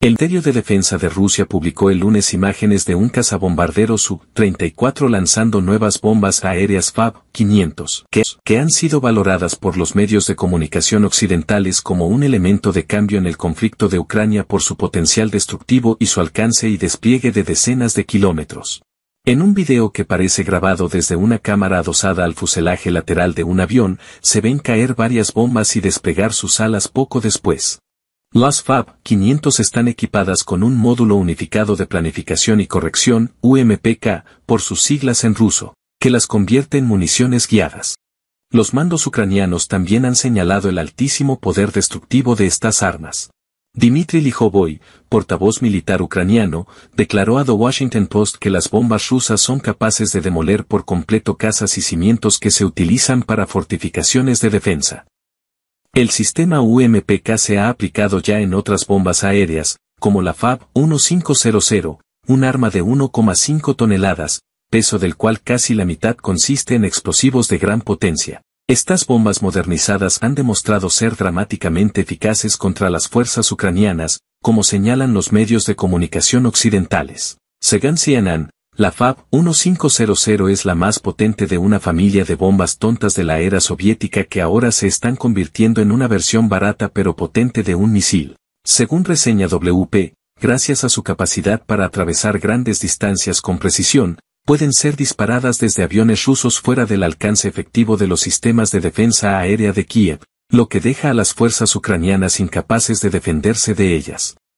El Ministerio de Defensa de Rusia publicó el lunes imágenes de un cazabombardero Su-34 lanzando nuevas bombas aéreas FAB-500, que, que, han sido valoradas por los medios de comunicación occidentales como un elemento de cambio en el conflicto de Ucrania por su potencial destructivo y su alcance y despliegue de decenas de kilómetros. En un video que parece grabado desde una cámara adosada al fuselaje lateral de un avión, se ven caer varias bombas y despegar sus alas poco después. Las FAB 500 están equipadas con un módulo unificado de planificación y corrección, UMPK, por sus siglas en ruso, que las convierte en municiones guiadas. Los mandos ucranianos también han señalado el altísimo poder destructivo de estas armas. Dmitry Lihovoy, portavoz militar ucraniano, declaró a The Washington Post que las bombas rusas son capaces de demoler por completo casas y cimientos que se utilizan para fortificaciones de defensa. El sistema UMPK se ha aplicado ya en otras bombas aéreas, como la FAB 1500, un arma de 1,5 toneladas, peso del cual casi la mitad consiste en explosivos de gran potencia. Estas bombas modernizadas han demostrado ser dramáticamente eficaces contra las fuerzas ucranianas, como señalan los medios de comunicación occidentales. Segan la FAB-1500 es la más potente de una familia de bombas tontas de la era soviética que ahora se están convirtiendo en una versión barata pero potente de un misil. Según reseña WP, gracias a su capacidad para atravesar grandes distancias con precisión, pueden ser disparadas desde aviones rusos fuera del alcance efectivo de los sistemas de defensa aérea de Kiev, lo que deja a las fuerzas ucranianas incapaces de defenderse de ellas.